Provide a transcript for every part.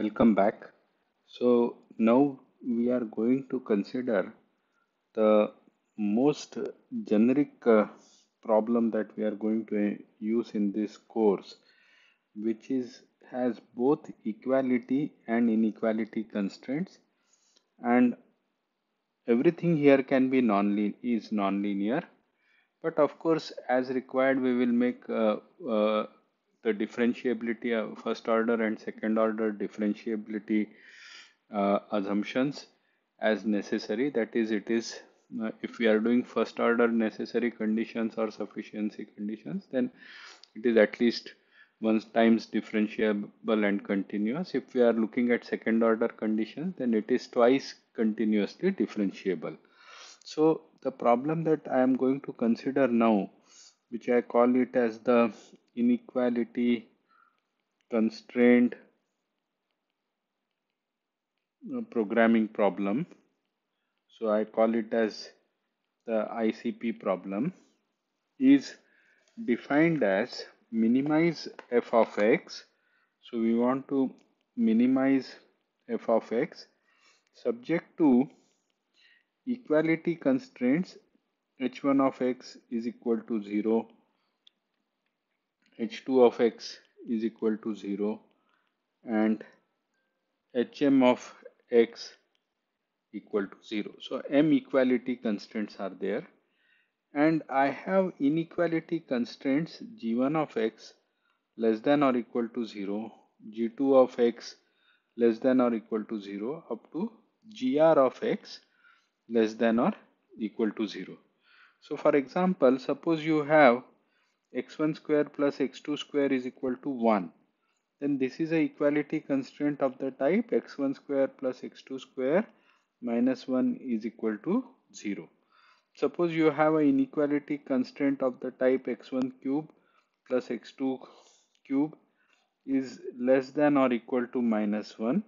welcome back so now we are going to consider the most generic uh, problem that we are going to uh, use in this course which is has both equality and inequality constraints and everything here can be non is nonlinear, but of course as required we will make uh, uh, the differentiability of uh, first order and second order differentiability uh, assumptions as necessary that is it is uh, if we are doing first order necessary conditions or sufficiency conditions then it is at least once times differentiable and continuous if we are looking at second order conditions then it is twice continuously differentiable so the problem that I am going to consider now which I call it as the inequality, constraint, uh, programming problem. So I call it as the ICP problem is defined as minimize f of x. So we want to minimize f of x subject to equality constraints h1 of x is equal to 0 h2 of x is equal to 0 and hm of x equal to 0. So m equality constraints are there and I have inequality constraints g1 of x less than or equal to 0, g2 of x less than or equal to 0 up to gr of x less than or equal to 0. So for example, suppose you have x1 square plus x2 square is equal to 1 then this is a equality constraint of the type x1 square plus x2 square minus 1 is equal to 0 suppose you have an inequality constraint of the type x1 cube plus x2 cube is less than or equal to minus 1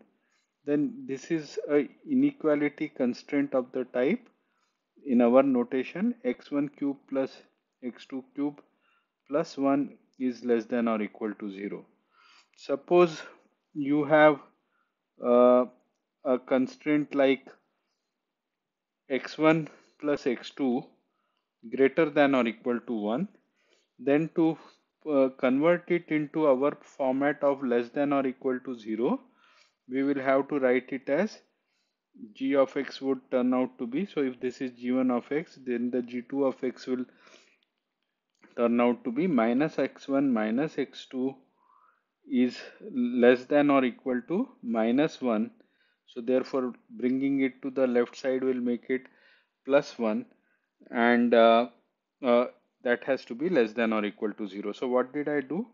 then this is a inequality constraint of the type in our notation x1 cube plus x2 cube plus 1 is less than or equal to 0. Suppose you have uh, a constraint like x1 plus x2 greater than or equal to 1 then to uh, convert it into our format of less than or equal to 0 we will have to write it as g of x would turn out to be so if this is g1 of x then the g2 of x will turn out to be minus x1 minus x2 is less than or equal to minus 1 so therefore bringing it to the left side will make it plus 1 and uh, uh, that has to be less than or equal to 0 so what did I do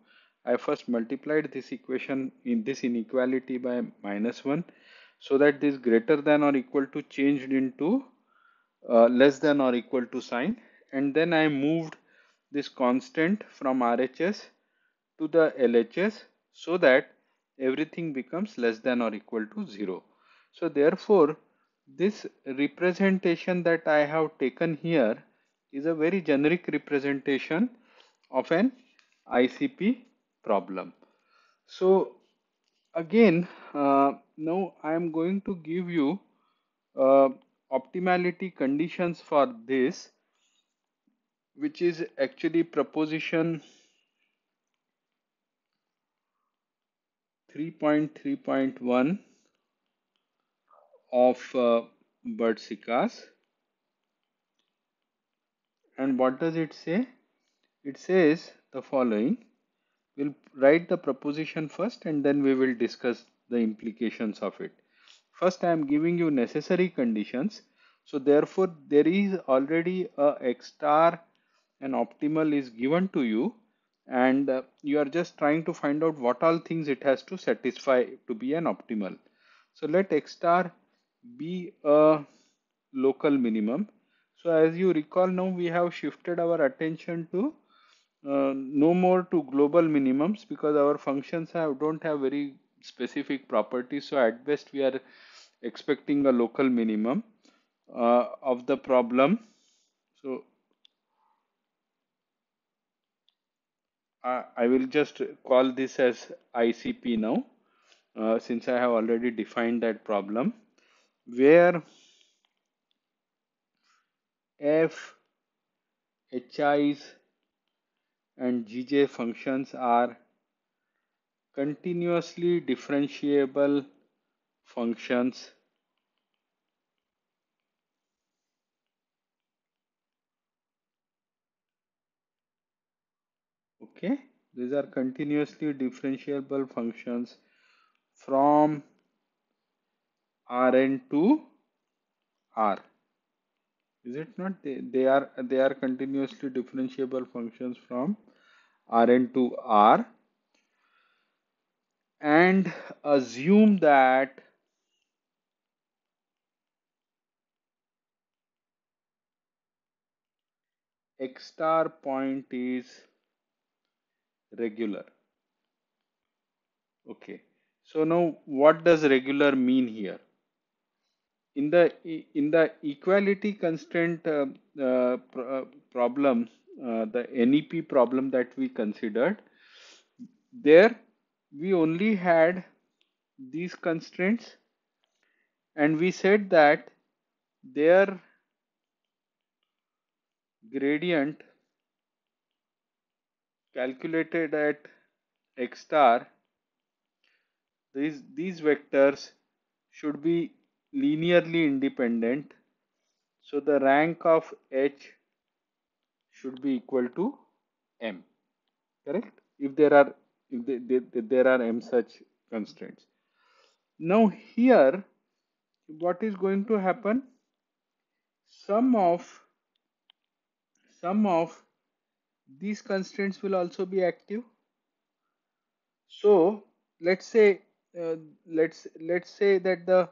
I first multiplied this equation in this inequality by minus 1 so that this greater than or equal to changed into uh, less than or equal to sign and then I moved this constant from RHS to the LHS so that everything becomes less than or equal to 0. So therefore this representation that I have taken here is a very generic representation of an ICP problem. So again uh, now I am going to give you uh, optimality conditions for this which is actually proposition 3.3.1 of uh, Bertzikas. And what does it say? It says the following. We'll write the proposition first and then we will discuss the implications of it. First, I am giving you necessary conditions. So therefore, there is already a X star an optimal is given to you and uh, you are just trying to find out what all things it has to satisfy to be an optimal. So let x star be a local minimum. So as you recall now we have shifted our attention to uh, no more to global minimums because our functions have don't have very specific properties. So at best we are expecting a local minimum uh, of the problem. So Uh, I, will just call this as ICP now uh, since I have already defined that problem where F, HIs and GJ functions are continuously differentiable functions okay these are continuously differentiable functions from Rn to R is it not they, they are they are continuously differentiable functions from Rn to R and assume that x star point is regular okay so now what does regular mean here in the in the equality constraint uh, uh, uh problem uh, the NEP problem that we considered there we only had these constraints and we said that their gradient calculated at x star these these vectors should be linearly independent so the rank of h should be equal to m correct if there are if they, they, they, there are m such constraints now here what is going to happen sum of sum of these constraints will also be active so let's say uh, let's let's say that the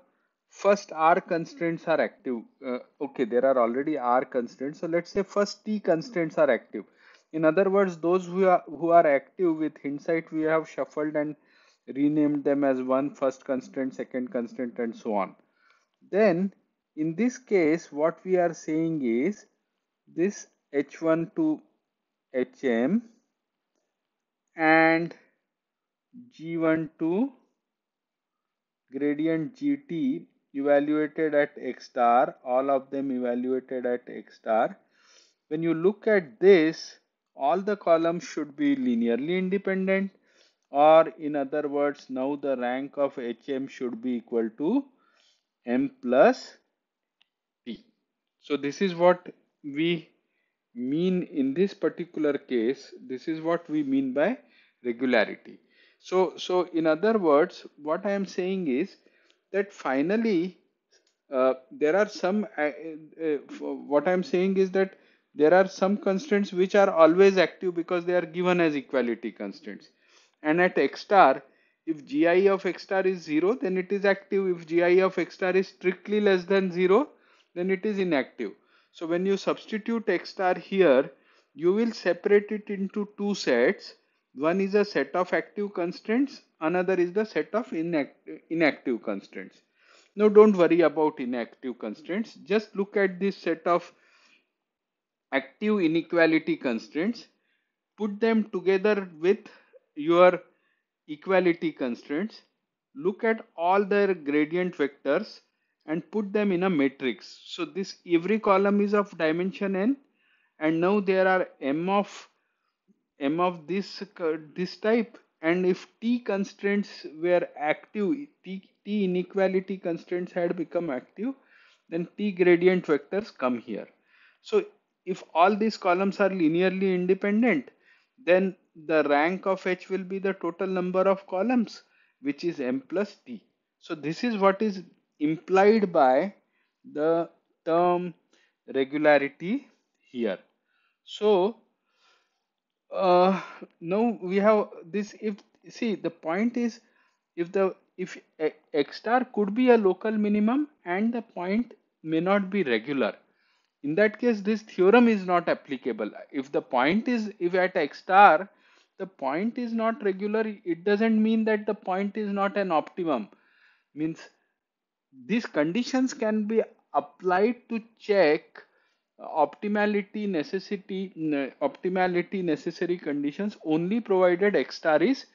first r constraints are active uh, okay there are already r constraints so let's say first t constraints are active in other words those who are who are active with hindsight we have shuffled and renamed them as one first constraint second constraint and so on then in this case what we are saying is this h1 to HM and g one to gradient GT evaluated at X star, all of them evaluated at X star. When you look at this, all the columns should be linearly independent or in other words, now the rank of HM should be equal to M plus P. So this is what we mean in this particular case this is what we mean by regularity so so in other words what i am saying is that finally uh, there are some uh, uh, uh what i am saying is that there are some constraints which are always active because they are given as equality constraints and at x star if gi of x star is 0 then it is active if gi of x star is strictly less than 0 then it is inactive so when you substitute X star here, you will separate it into two sets. One is a set of active constraints, another is the set of inact inactive constraints. Now don't worry about inactive constraints. Just look at this set of active inequality constraints. Put them together with your equality constraints. Look at all their gradient vectors and put them in a matrix. So this every column is of dimension n and now there are m of m of this this type and if t constraints were active t, t inequality constraints had become active then t gradient vectors come here. So if all these columns are linearly independent then the rank of h will be the total number of columns which is m plus t. So this is what is implied by the term regularity here so uh, now we have this if see the point is if the if x star could be a local minimum and the point may not be regular in that case this theorem is not applicable if the point is if at x star the point is not regular it doesn't mean that the point is not an optimum means these conditions can be applied to check optimality necessity optimality necessary conditions only provided x star is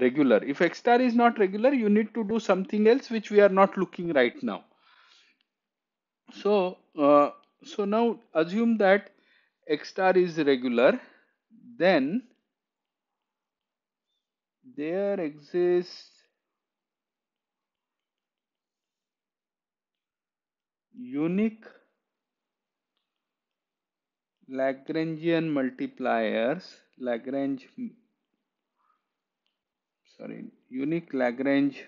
regular if x star is not regular you need to do something else which we are not looking right now so uh, so now assume that x star is regular then there exists unique Lagrangian multipliers Lagrange sorry unique Lagrange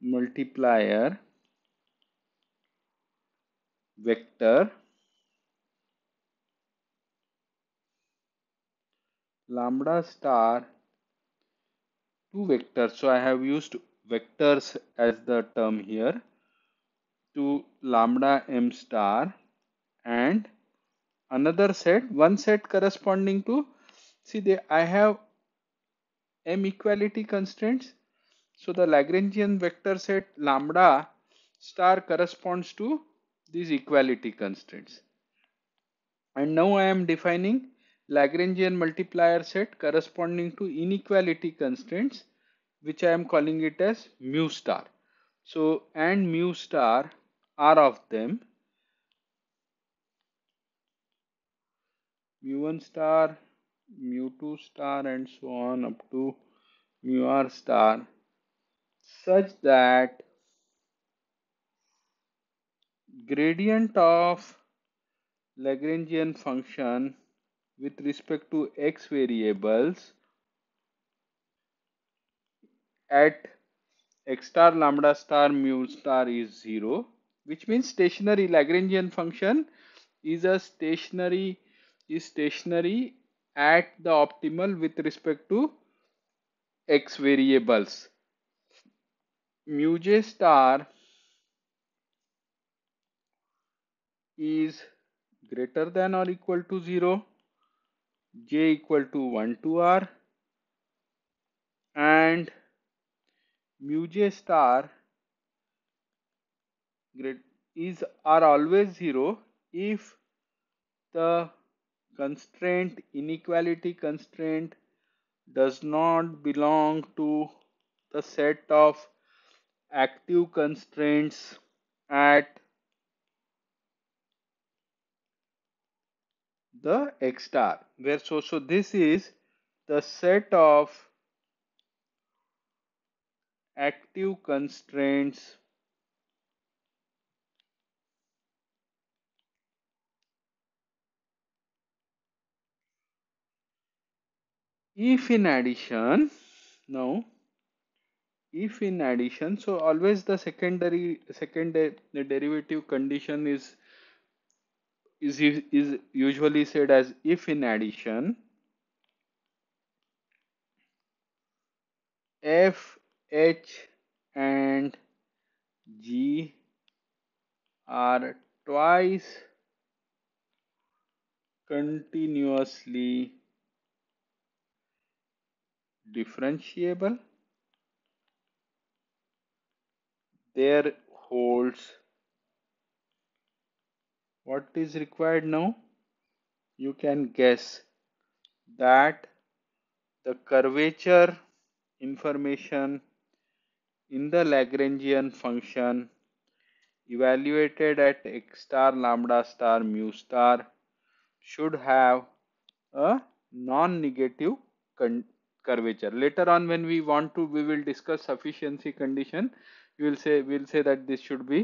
multiplier vector lambda star two vectors so I have used vectors as the term here to lambda m star and another set one set corresponding to see they I have m equality constraints so the Lagrangian vector set lambda star corresponds to these equality constraints and now I am defining Lagrangian multiplier set corresponding to inequality constraints which I am calling it as mu star so and mu star r of them mu 1 star mu 2 star and so on up to mu r star such that gradient of Lagrangian function with respect to x variables at x star lambda star mu star is 0 which means stationary Lagrangian function is a stationary is stationary at the optimal with respect to x variables mu j star is greater than or equal to 0 j equal to 1 to r and mu j star is are always zero if the constraint inequality constraint does not belong to the set of active constraints at the x star where so so this is the set of active constraints if in addition now if in addition so always the secondary second the derivative condition is is is usually said as if in addition f h and g are twice continuously differentiable there holds what is required now you can guess that the curvature information in the Lagrangian function evaluated at x star lambda star mu star should have a non-negative con curvature later on when we want to we will discuss sufficiency condition you will say we'll say that this should be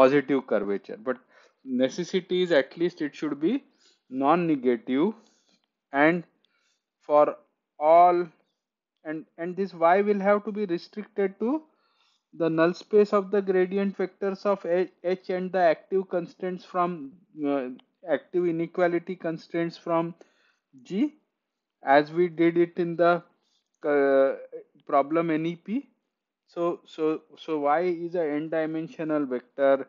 positive curvature but necessity is at least it should be non-negative and for all and and this y will have to be restricted to the null space of the gradient vectors of h and the active constraints from uh, active inequality constraints from g as we did it in the uh, problem NEP. So, so, so y is a n dimensional vector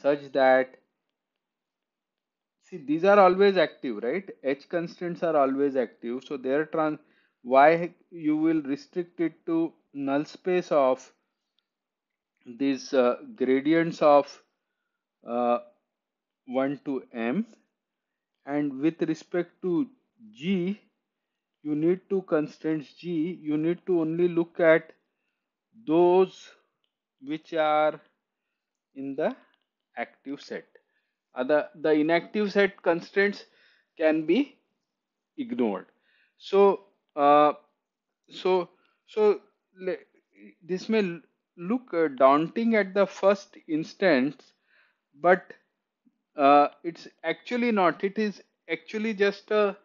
such that see these are always active right h constraints are always active so their trans y you will restrict it to null space of these uh, gradients of uh, 1 to m and with respect to G, you need to constraints G, you need to only look at those which are in the active set. Other, the inactive set constraints can be ignored. So, uh, so, so this may look uh, daunting at the first instance, but uh, it's actually not. It is actually just a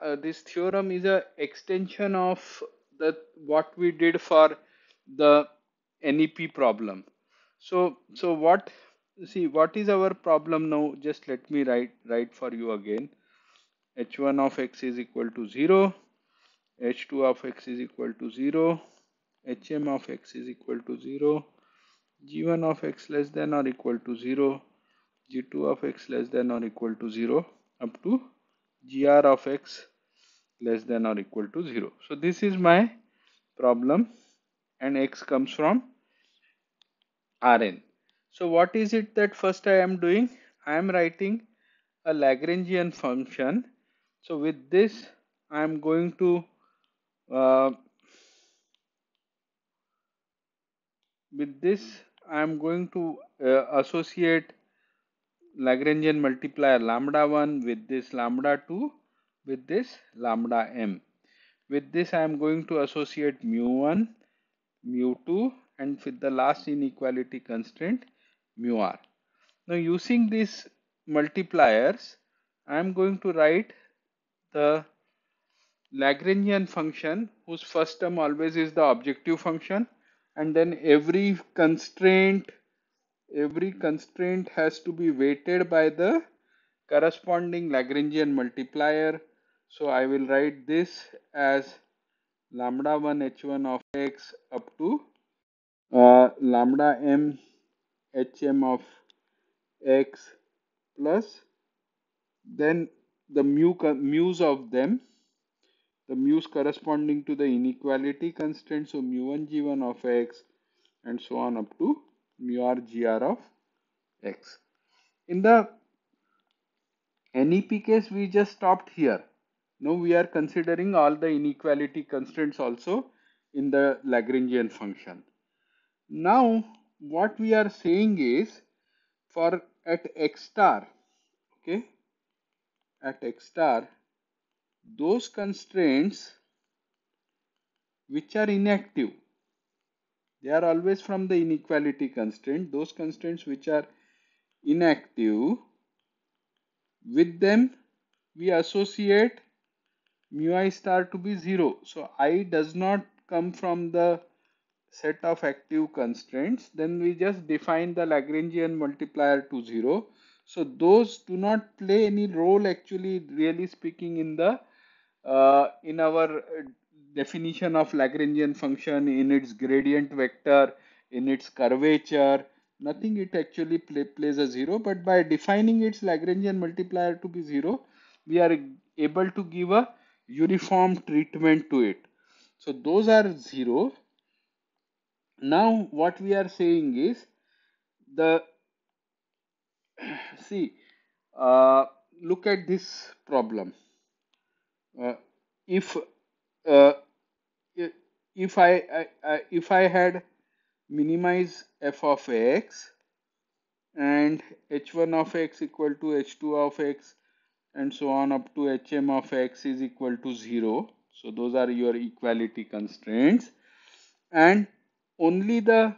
uh, this theorem is a extension of the what we did for the NEP problem. So so what see what is our problem now? Just let me write write for you again. h1 of x is equal to 0 h2 of x is equal to 0 hm of x is equal to 0 g1 of x less than or equal to 0 g2 of x less than or equal to 0 up to gr of x less than or equal to 0. So this is my problem and x comes from Rn. So what is it that first I am doing? I am writing a Lagrangian function. So with this I am going to uh, with this I am going to uh, associate Lagrangian multiplier lambda 1 with this lambda 2 with this lambda m. With this I am going to associate mu 1, mu 2 and with the last inequality constraint mu r. Now using these multipliers I am going to write the Lagrangian function whose first term always is the objective function and then every constraint every constraint has to be weighted by the corresponding Lagrangian multiplier. So I will write this as lambda 1 h1 of x up to uh, lambda m hm of x plus then the mu mu's of them the mu's corresponding to the inequality constraint so mu1 g1 of x and so on up to mu r gr of x. In the NEP case we just stopped here. Now we are considering all the inequality constraints also in the Lagrangian function. Now what we are saying is for at x star okay at x star those constraints which are inactive they are always from the inequality constraint. Those constraints which are inactive, with them we associate mu i star to be 0. So i does not come from the set of active constraints. Then we just define the Lagrangian multiplier to 0. So those do not play any role actually really speaking in the uh, in our uh, definition of Lagrangian function in its gradient vector, in its curvature, nothing it actually play, plays a zero but by defining its Lagrangian multiplier to be zero, we are able to give a uniform treatment to it. So those are zero. Now what we are saying is the see uh, look at this problem. Uh, if uh, if I, I, I if I had minimize f of x and h1 of x equal to h2 of x and so on up to hm of x is equal to 0. So those are your equality constraints and only the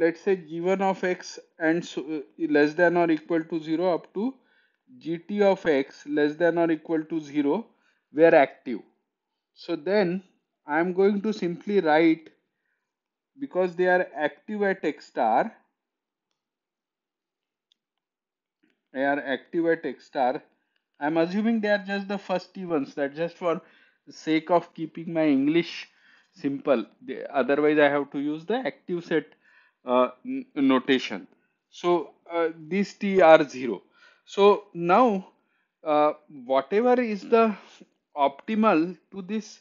let's say g1 of x and so, uh, less than or equal to 0 up to gt of x less than or equal to 0 were active. So then I am going to simply write because they are active at X star they are active at X star I'm assuming they are just the first events that just for the sake of keeping my English simple they, otherwise I have to use the active set uh, notation so uh, these t are 0 so now uh, whatever is the optimal to this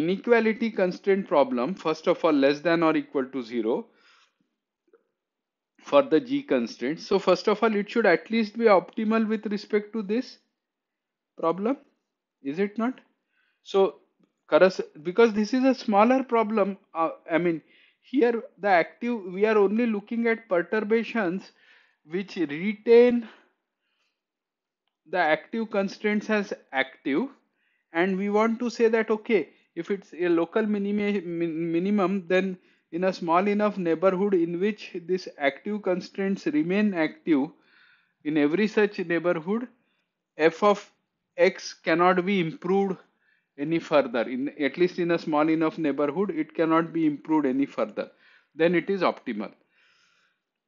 inequality constraint problem first of all less than or equal to 0 for the g constraint so first of all it should at least be optimal with respect to this problem is it not so because this is a smaller problem uh, i mean here the active we are only looking at perturbations which retain the active constraints as active and we want to say that okay if it's a local minim minimum, then in a small enough neighborhood in which these active constraints remain active in every such neighborhood, f of x cannot be improved any further. In at least in a small enough neighborhood, it cannot be improved any further. Then it is optimal.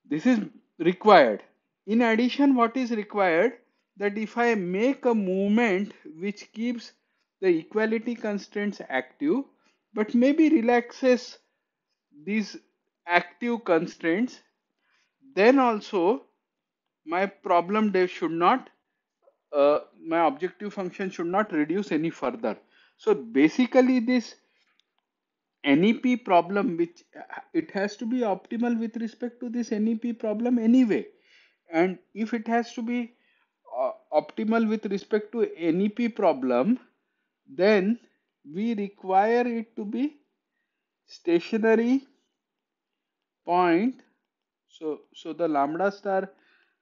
This is required. In addition, what is required that if I make a movement which keeps the equality constraints active but maybe relaxes these active constraints then also my problem they should not uh, my objective function should not reduce any further so basically this NEP problem which uh, it has to be optimal with respect to this NEP problem anyway and if it has to be uh, optimal with respect to NEP problem then we require it to be stationary point so so the lambda star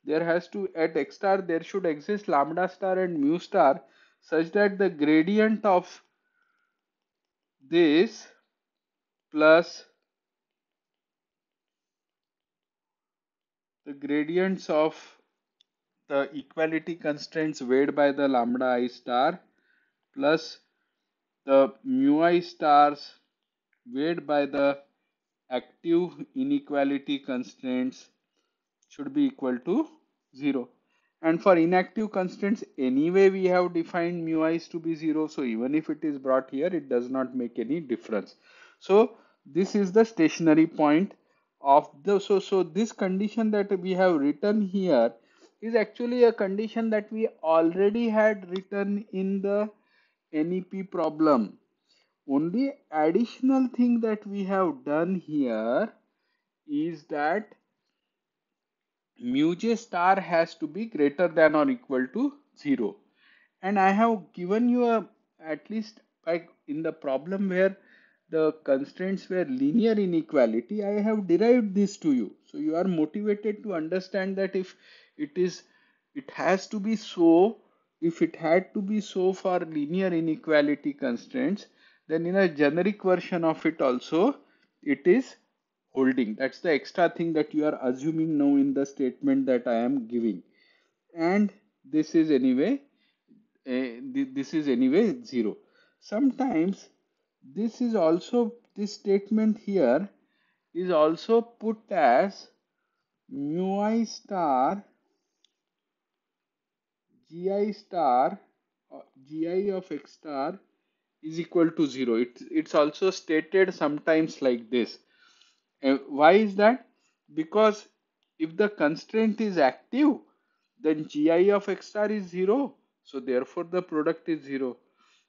there has to at x star there should exist lambda star and mu star such that the gradient of this plus the gradients of the equality constraints weighed by the lambda i star plus the mu i stars weighed by the active inequality constraints should be equal to 0 and for inactive constraints anyway we have defined mu i's to be 0 so even if it is brought here it does not make any difference so this is the stationary point of the so so this condition that we have written here is actually a condition that we already had written in the NEP problem. Only additional thing that we have done here is that mu j star has to be greater than or equal to 0 and I have given you a at least like in the problem where the constraints were linear inequality I have derived this to you so you are motivated to understand that if it is it has to be so if it had to be so for linear inequality constraints then in a generic version of it also it is holding that's the extra thing that you are assuming now in the statement that I am giving and this is anyway uh, this is anyway 0 sometimes this is also this statement here is also put as mu i star gi star uh, gi of x star is equal to 0. It's it's also stated sometimes like this. Uh, why is that? Because if the constraint is active, then gi of x star is 0. So therefore the product is 0.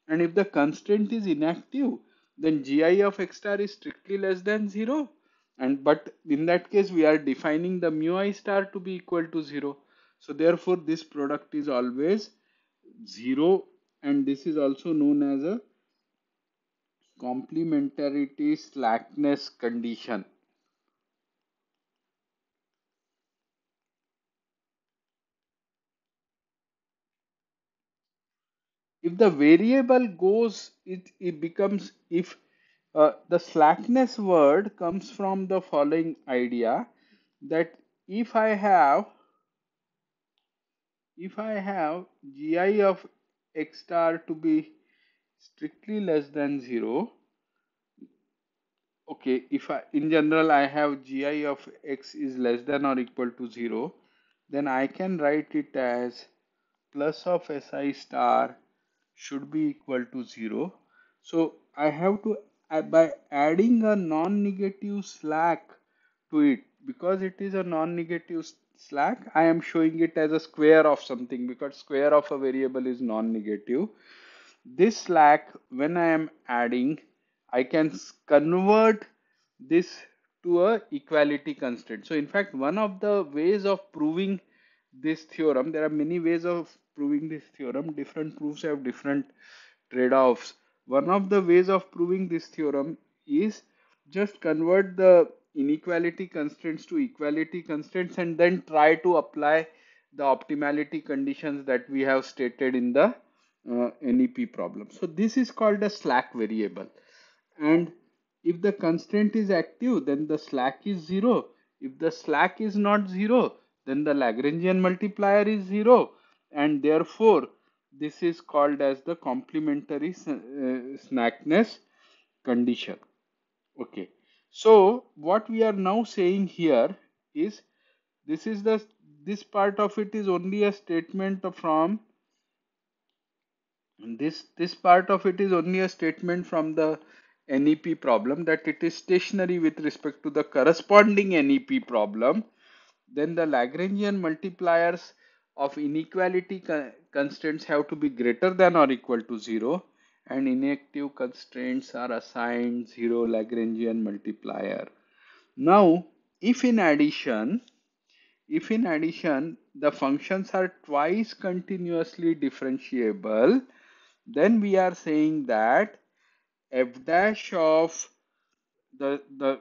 And if the constraint is inactive, then gi of x star is strictly less than 0. And but in that case, we are defining the mu i star to be equal to 0. So therefore this product is always 0 and this is also known as a complementarity slackness condition. If the variable goes, it, it becomes, if uh, the slackness word comes from the following idea that if I have if I have gi of x star to be strictly less than 0 okay if I in general I have gi of x is less than or equal to 0 then I can write it as plus of si star should be equal to 0 so I have to uh, by adding a non-negative slack to it because it is a non-negative slack I am showing it as a square of something because square of a variable is non-negative this slack when I am adding I can convert this to a equality constraint so in fact one of the ways of proving this theorem there are many ways of proving this theorem different proofs have different trade-offs one of the ways of proving this theorem is just convert the inequality constraints to equality constraints and then try to apply the optimality conditions that we have stated in the uh, NEP problem. So this is called a slack variable and if the constraint is active then the slack is 0. If the slack is not 0 then the Lagrangian multiplier is 0 and therefore this is called as the complementary uh, condition. Okay. So what we are now saying here is this is the this part of it is only a statement from this this part of it is only a statement from the NEP problem that it is stationary with respect to the corresponding NEP problem then the Lagrangian multipliers of inequality constraints have to be greater than or equal to 0 and inactive constraints are assigned zero Lagrangian multiplier. Now, if in addition, if in addition the functions are twice continuously differentiable, then we are saying that f dash of the, the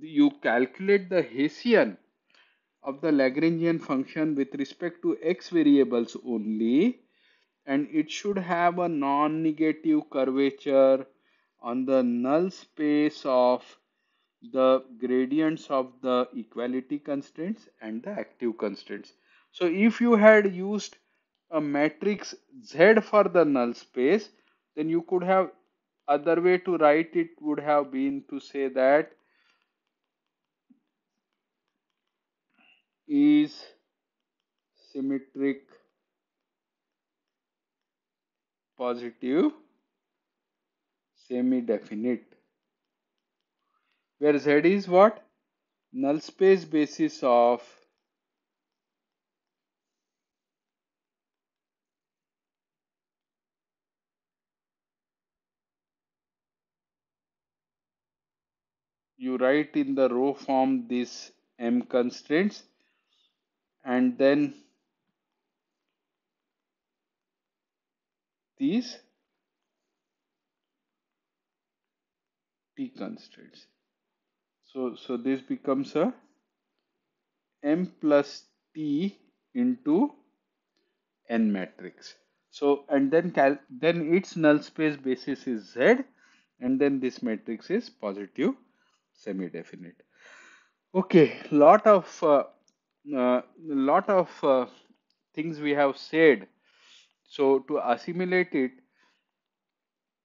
you calculate the Hessian of the Lagrangian function with respect to x variables only and it should have a non-negative curvature on the null space of the gradients of the equality constraints and the active constraints. So if you had used a matrix Z for the null space, then you could have other way to write it would have been to say that is symmetric positive semi-definite where Z is what? Null space basis of you write in the row form these m constraints and then these P constraints. So, so this becomes a M plus T into N matrix. So, and then then its null space basis is Z and then this matrix is positive semi-definite. Okay, lot of uh, uh, lot of uh, things we have said so to assimilate it,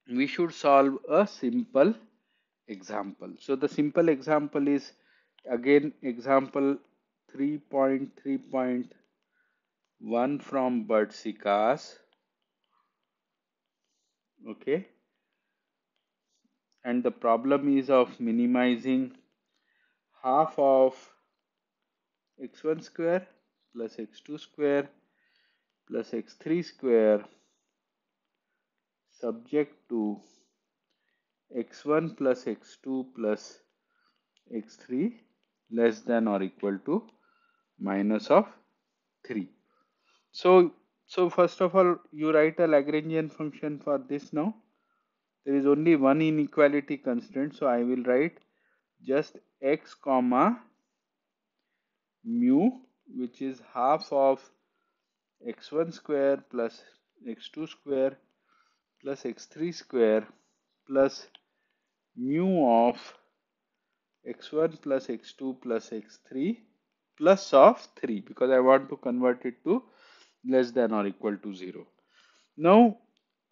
we should solve a simple example. So the simple example is again example 3.3.1 from Bertsikas. Okay. And the problem is of minimizing half of x1 square plus x2 square plus x3 square subject to x1 plus x2 plus x3 less than or equal to minus of 3. So, so first of all you write a Lagrangian function for this now. There is only one inequality constraint so I will write just x comma mu which is half of x1 square plus x2 square plus x3 square plus mu of x1 plus x2 plus x3 plus of 3 because I want to convert it to less than or equal to 0. Now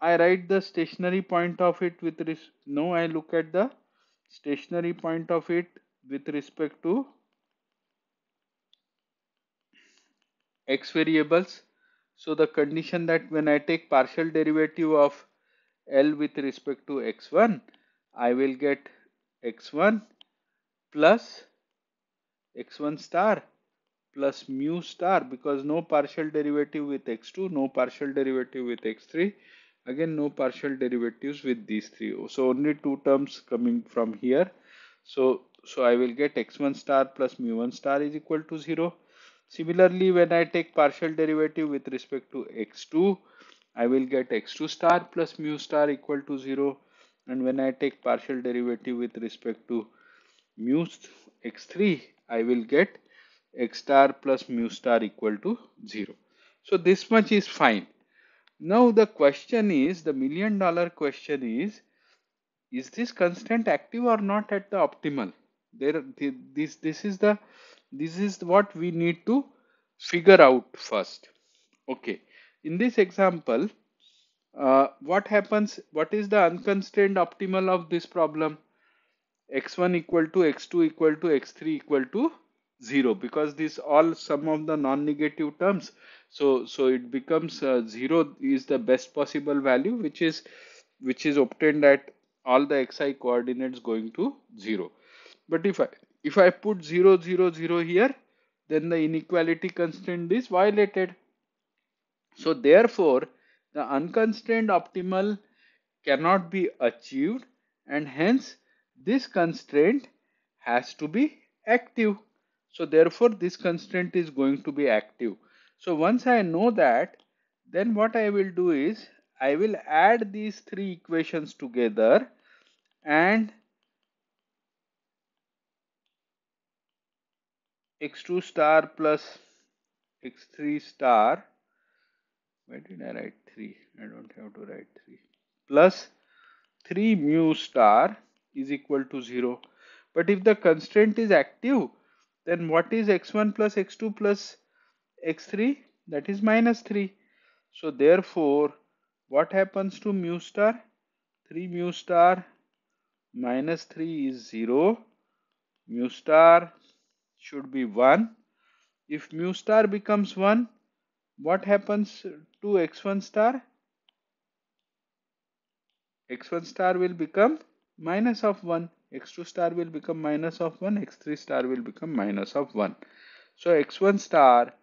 I write the stationary point of it with this. Now I look at the stationary point of it with respect to x variables so the condition that when I take partial derivative of L with respect to x1, I will get x1 plus x1 star plus mu star because no partial derivative with x2, no partial derivative with x3, again no partial derivatives with these three. So only two terms coming from here. So, so I will get x1 star plus mu1 star is equal to 0 Similarly, when I take partial derivative with respect to x2, I will get x2 star plus mu star equal to 0. And when I take partial derivative with respect to mu x3, I will get x star plus mu star equal to 0. So this much is fine. Now the question is, the million dollar question is, is this constant active or not at the optimal? There, this, this is the this is what we need to figure out first okay in this example uh, what happens what is the unconstrained optimal of this problem x1 equal to x2 equal to x3 equal to 0 because this all sum of the non-negative terms so so it becomes uh, 0 is the best possible value which is which is obtained at all the xi coordinates going to 0 but if I if I put 0, 0, 0 here, then the inequality constraint is violated. So therefore, the unconstrained optimal cannot be achieved and hence this constraint has to be active. So therefore, this constraint is going to be active. So once I know that, then what I will do is I will add these three equations together and x2 star plus x3 star why did I write 3 I don't have to write 3 plus 3 mu star is equal to 0 but if the constraint is active then what is x1 plus x2 plus x3 that is minus 3 so therefore what happens to mu star 3 mu star minus 3 is 0 mu star should be 1. If mu star becomes 1, what happens to x1 star? x1 star will become minus of 1, x2 star will become minus of 1, x3 star will become minus of 1. So x1 star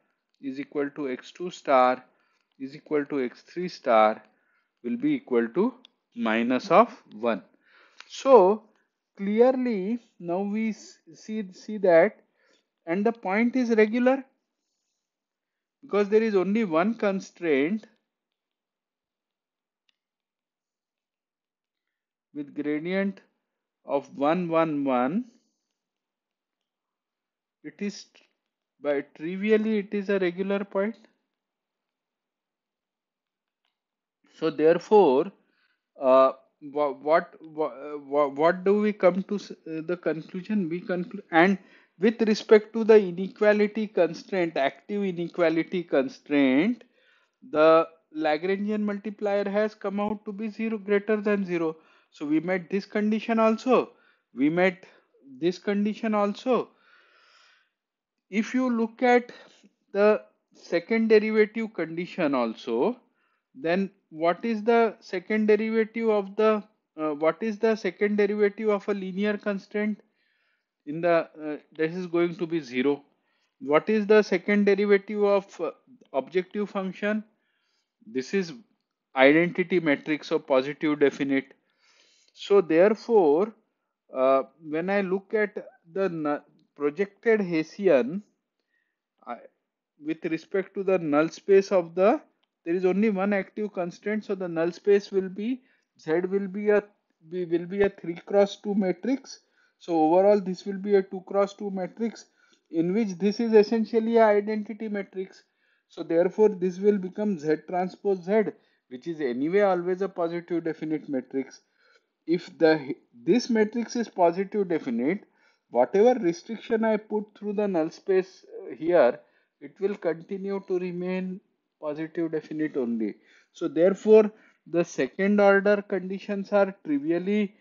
is equal to x2 star is equal to x3 star will be equal to minus of 1. So clearly now we see, see that and the point is regular because there is only one constraint with gradient of 1 1 1 it is by trivially it is a regular point so therefore uh, what, what what what do we come to uh, the conclusion we conclude and with respect to the inequality constraint, active inequality constraint, the Lagrangian multiplier has come out to be 0 greater than 0. So we met this condition also. We met this condition also. If you look at the second derivative condition also, then what is the second derivative of the uh, what is the second derivative of a linear constraint? in the uh, this is going to be 0 what is the second derivative of uh, objective function this is identity matrix of positive definite so therefore uh, when i look at the projected hessian with respect to the null space of the there is only one active constraint so the null space will be z will be a will be a 3 cross 2 matrix so overall this will be a 2 cross 2 matrix in which this is essentially a identity matrix. So therefore this will become Z transpose Z which is anyway always a positive definite matrix. If the this matrix is positive definite whatever restriction I put through the null space uh, here it will continue to remain positive definite only. So therefore the second order conditions are trivially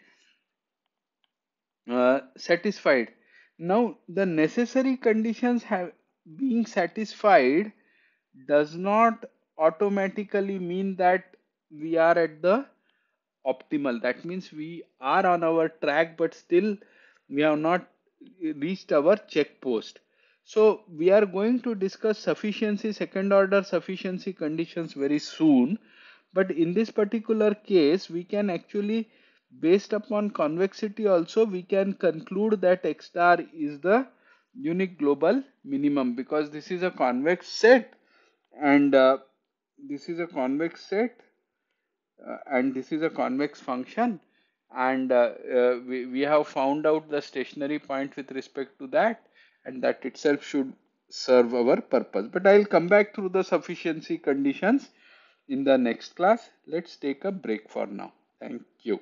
uh, satisfied. Now, the necessary conditions have being satisfied does not automatically mean that we are at the optimal. That means we are on our track, but still we have not reached our check post. So we are going to discuss sufficiency, second order sufficiency conditions very soon. But in this particular case, we can actually based upon convexity also we can conclude that x star is the unique global minimum because this is a convex set and uh, this is a convex set uh, and this is a convex function and uh, uh, we, we have found out the stationary point with respect to that and that itself should serve our purpose but i'll come back through the sufficiency conditions in the next class let's take a break for now thank you